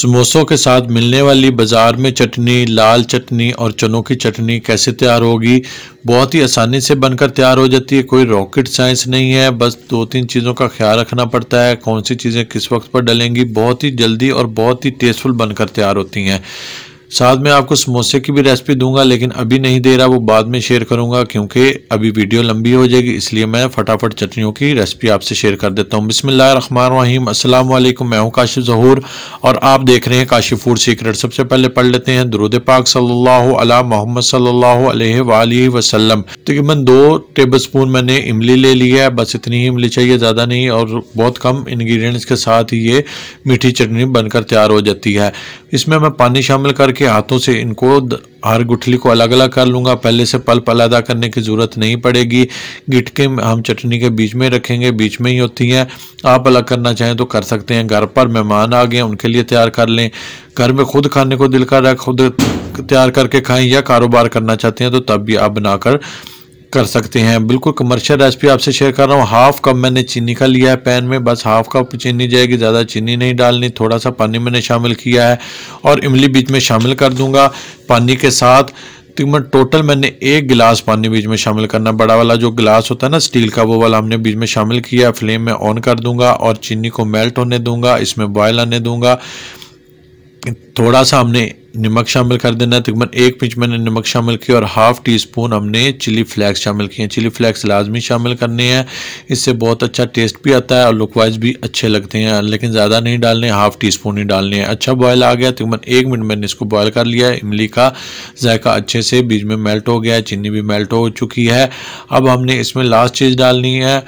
समोसों के साथ मिलने वाली बाज़ार में चटनी लाल चटनी और चनों की चटनी कैसे तैयार होगी बहुत ही आसानी से बनकर तैयार हो जाती है कोई रॉकेट साइंस नहीं है बस दो तीन चीज़ों का ख्याल रखना पड़ता है कौन सी चीज़ें किस वक्त पर डलेंगी बहुत ही जल्दी और बहुत ही टेस्टफुल बनकर तैयार होती हैं साथ में आपको समोसे की भी रेसिपी दूंगा लेकिन अभी नहीं दे रहा वो बाद में शेयर करूंगा क्योंकि अभी वीडियो लंबी हो जाएगी इसलिए मैं फटाफट चटनियों की रेसिपी आपसे शेयर कर देता हूँ रहीम अस्सलाम वालेकुम मैं हूँ काशिफ जहूर और आप देख रहे हैं काशिफ फूड सीक्रेट सबसे पहले पढ़ लेते हैं दरुद पाक सल्लल्लाहु अला मोहम्मद सल्लल्लाहु अलैहि वसल्लम तकरीबन दो टेबल स्पून मैंने इमली ले ली है बस इतनी ही इमली चाहिए ज़्यादा नहीं और बहुत कम इन्ग्रीडियंट्स के साथ ही ये मीठी चटनी बनकर तैयार हो जाती है इसमें मैं पानी शामिल कर के हाथों से इनको हर गुठली को अलग अलग कर लूँगा पहले से पल्प अलादा करने की ज़रूरत नहीं पड़ेगी गिटके हम चटनी के बीच में रखेंगे बीच में ही होती हैं आप अलग करना चाहें तो कर सकते हैं घर पर मेहमान आ गए उनके लिए तैयार कर लें घर में खुद खाने को दिल कर रहा है खुद तैयार करके खाएं या कारोबार करना चाहते हैं तो तब भी आप बनाकर कर सकते हैं बिल्कुल कमर्शियल रेसिपी आपसे शेयर कर रहा हूँ हाफ कप मैंने चीनी का लिया है पैन में बस हाफ कप चीनी जाएगी ज़्यादा चीनी नहीं डालनी थोड़ा सा पानी मैंने शामिल किया है और इमली बीच में शामिल कर दूंगा पानी के साथ तकरीबन टोटल मैंने एक गिलास पानी बीच में शामिल करना बड़ा वाला जो गिलास होता है ना स्टील का वो वाला हमने बीच में शामिल किया फ्लेम में ऑन कर दूंगा और चीनी को मेल्ट होने दूंगा इसमें बॉयल आने दूंगा थोड़ा सा हमने नमक शामिल कर देना है तकरीबन एक पिंच मैंने नमक शामिल किया और हाफ़ टी स्पून हमने चिली फ्लैक्स शामिल किए हैं चिली फ्लैक्स लाजमी शामिल करने हैं इससे बहुत अच्छा टेस्ट भी आता है और लुकवाइज भी अच्छे लगते हैं लेकिन ज़्यादा नहीं डालने हाफ़ टी स्पून ही डालने हैं अच्छा बॉयल आ गया तकरीबन एक मिनट मैंने इसको बॉयल कर लिया है इमली का जायका अच्छे से बीच में मेल्ट हो गया है चीनी भी मेल्ट हो चुकी है अब हमने इसमें लास्ट चीज़ डालनी है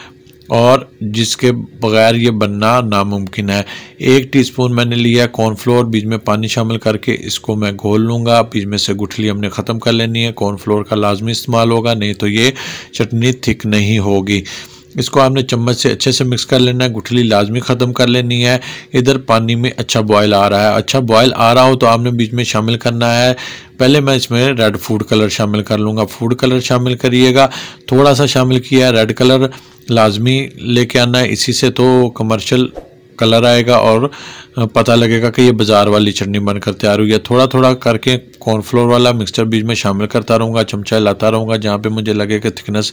और जिसके बगैर ये बनना नामुमकिन है एक टीस्पून मैंने लिया है कॉर्नफ्लोर बीच में पानी शामिल करके इसको मैं घोल लूँगा बीच में से गुठली हमने ख़त्म कर लेनी है कॉर्नफ्लोर का लाजमी इस्तेमाल होगा नहीं तो ये चटनी थिक नहीं होगी इसको आपने चम्मच से अच्छे से मिक्स कर लेना है गुठली लाजमी ख़त्म कर लेनी है इधर पानी में अच्छा बॉयल आ रहा है अच्छा बॉयल आ रहा हो तो आपने बीच में शामिल करना है पहले मैं इसमें रेड फूड कलर शामिल कर लूँगा फूड कलर शामिल करिएगा थोड़ा सा शामिल किया है रेड कलर लाजमी लेके आना है इसी से तो कमर्शल कलर आएगा और पता लगेगा कि ये बाज़ार वाली चटनी बनकर तैयार हुई है थोड़ा थोड़ा करके कॉर्नफ्लोर वाला मिक्सचर बीच में शामिल करता रहूँगा चमचा लाता रहूँगा जहाँ पे मुझे लगे कि थिकनेस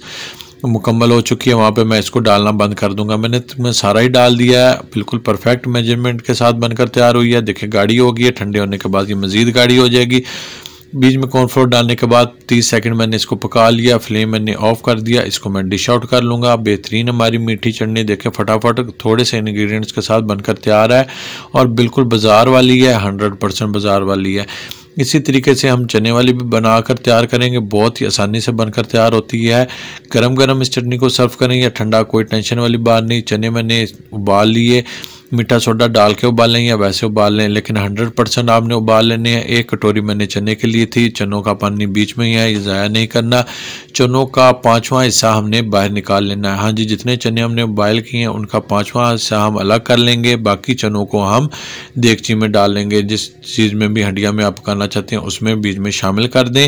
मुकम्मल हो चुकी है वहाँ पे मैं इसको डालना बंद कर दूंगा मैंने मैं सारा ही डाल दिया है बिल्कुल परफेक्ट मेजरमेंट के साथ बनकर तैयार हुई है देखिए गाड़ी होगी है ठंडे होने के बाद ये मज़ीद गाड़ी हो जाएगी बीच में कॉर्नफ्लोर डालने के बाद 30 सेकंड मैंने इसको पका लिया फ्लेम मैंने ऑफ कर दिया इसको मैं डिश आउट कर लूँगा बेहतरीन हमारी मीठी चटनी देखें फटाफट थोड़े से इन्ग्रीडियंट्स के साथ बनकर तैयार है और बिल्कुल बाजार वाली है हंड्रेड परसेंट बाजार वाली है इसी तरीके से हम चने वाली भी बनाकर तैयार करेंगे बहुत ही आसानी से बनकर तैयार होती है गरम गरम इस चटनी को सर्व करें या ठंडा कोई टेंशन वाली बात नहीं चने मैंने उबाल लिए मीठा सोडा डाल के उबाल लें या वैसे उबाल लें लेकिन हंड्रेड परसेंट आपने उबाल लेने हैं एक कटोरी मैंने चने के लिए थी चनों का पानी बीच में ही है ये ज़ाया नहीं करना चनों का पाँचवा हिस्सा हमने बाहर निकाल लेना है हाँ जी जितने चने हमने उबाइल किए हैं उनका पाँचवा हिस्सा हम अलग कर लेंगे बाकी चनों को हम देगची में डाल लेंगे जिस चीज़ में भी हंडिया में आप करना चाहते हैं उसमें बीच में शामिल कर दें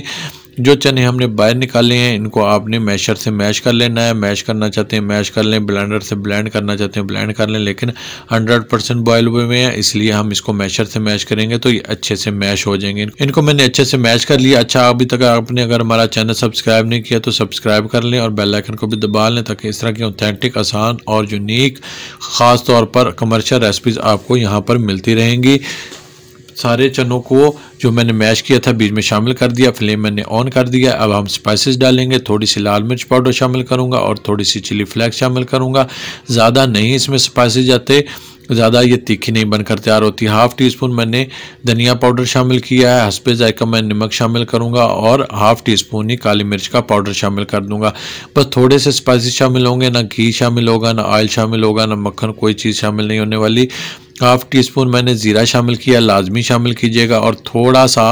जो चने हमने बाहर निकाले हैं इनको आपने मैशर से मैश कर लेना है मैश करना चाहते हैं मैश कर लें ब्लेंडर से ब्लेंड करना चाहते हैं ब्लेंड कर लें लेकिन 100 परसेंट बॉयल हुए हुए हैं इसलिए हम इसको मैशर से मैश करेंगे तो ये अच्छे से मैश हो जाएंगे इनको मैंने अच्छे से मैश कर लिया अच्छा अभी तक आपने अगर हमारा चैनल सब्सक्राइब नहीं किया तो सब्सक्राइब कर लें और बेलाइकन को भी दबा लें ताकि इस तरह की ऑथेंटिक आसान और यूनिक ख़ास तौर पर कमर्शल रेसिपीज़ आपको यहाँ पर मिलती रहेंगी सारे चनों को जो मैंने मैश किया था बीज में शामिल कर दिया फ्लेम मैंने ऑन कर दिया अब हम स्पाइसेस डालेंगे थोड़ी सी लाल मिर्च पाउडर शामिल करूँगा और थोड़ी सी चिली फ्लैक्स शामिल करूँगा ज़्यादा नहीं इसमें स्पाइसेस जाते ज़्यादा ये तीखी नहीं बनकर तैयार होती हाफ़ टी स्पून मैंने धनिया पाउडर शामिल किया है हंसपे जायका मैं नमक शामिल करूँगा और हाफ़ टी स्पून ही काली मिर्च का पाउडर शामिल कर दूंगा बस थोड़े से स्पाइसेस शामिल होंगे ना घी शामिल होगा ना ऑयल शामिल होगा ना मक्खन कोई चीज़ शामिल नहीं होने वाली हाफ टी स्पून मैंने ज़ीरा शामिल किया लाजमी शामिल कीजिएगा और थोड़ा सा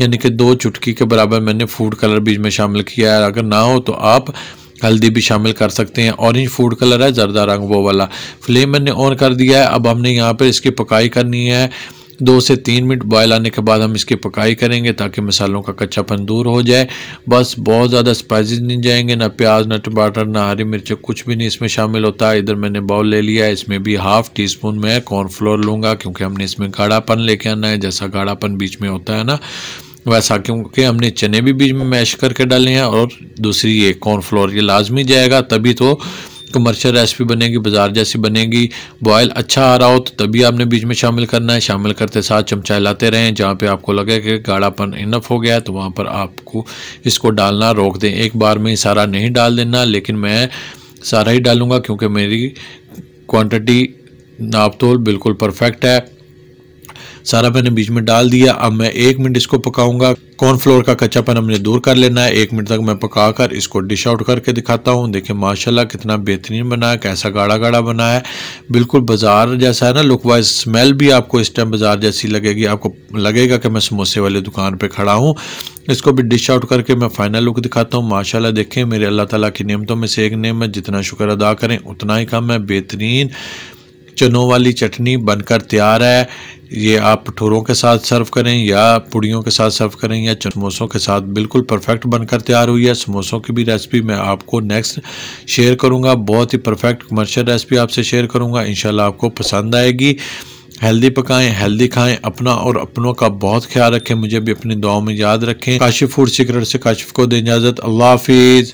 यानी कि दो चुटकी के बराबर मैंने फूड कलर भी में शामिल किया है अगर ना हो तो आप हल्दी भी शामिल कर सकते हैं ऑरेंज फूड कलर है जरदा रंग वो वाला फ्लेम मैंने ऑन कर दिया है अब हमने यहाँ पर इसकी पकाई करनी है दो से तीन मिनट बॉयल आने के बाद हम इसकी पकाई करेंगे ताकि मसालों का कच्चापन दूर हो जाए बस बहुत ज़्यादा स्पाइसेस नहीं जाएंगे ना प्याज ना टमाटर ना हरी मिर्च कुछ भी नहीं इसमें शामिल होता है इधर मैंने बाउल ले लिया है इसमें भी हाफ टी स्पून मैं कॉर्नफ्लोर लूँगा क्योंकि हमने इसमें गाढ़ापन लेके आना है जैसा गाढ़ापन बीच में होता है ना वैसा क्योंकि हमने चने भी बीच में मैश करके डाले हैं और दूसरी ये कॉर्नफ्लोर ये लाजमी जाएगा तभी तो कमर्शियल रेसिपी बनेगी बाजार जैसी बनेगी बॉयल अच्छा आ रहा हो तो तभी आपने बीच में शामिल करना है शामिल करते साथ चमचा लाते रहें जहाँ पे आपको लगे कि गाढ़ापन इनफ हो गया है तो वहाँ पर आपको इसको डालना रोक दें एक बार में सारा नहीं डाल देना लेकिन मैं सारा ही डालूँगा क्योंकि मेरी क्वान्टिटी नापतोल बिल्कुल परफेक्ट है सारा मैंने बीच में डाल दिया अब मैं एक मिनट इसको पकाऊंगा कॉर्नफ्लोर का कच्चापन हमने दूर कर लेना है एक मिनट तक मैं पकाकर इसको डिश आउट करके दिखाता हूँ देखिए माशाल्लाह कितना बेहतरीन बना है कैसा गाढ़ा गाढ़ा बना है बिल्कुल बाजार जैसा है ना लुक वाइज स्मेल भी आपको इस टाइम बाजार जैसी लगेगी आपको लगेगा कि मैं समोसे वाले दुकान पर खड़ा हूँ इसको भी डिश आउट करके मैं फाइनल लुक दिखाता हूँ माशाला देखें मेरे अल्लाह तला की नियमतों में से एक नियम है जितना शुक्र अदा करें उतना ही कम है बेहतरीन चनों वाली चटनी बनकर तैयार है ये आप भटूरों के साथ सर्व करें या पुड़ियों के साथ सर्व करें या समोसों के साथ बिल्कुल परफेक्ट बनकर तैयार हुई है समोसों की भी रेसिपी मैं आपको नेक्स्ट शेयर करूंगा बहुत ही परफेक्ट कमर्शियल रेसिपी आपसे शेयर करूंगा इंशाल्लाह आपको पसंद आएगी हेल्दी पकाएं हेल्दी खाएं अपना और अपनों का बहुत ख्याल रखें मुझे भी अपनी दुआओं में याद रखें काशिफ फूड सीक्रेट से काशिफ को दें इजाज़त अल्लाह हाफिज़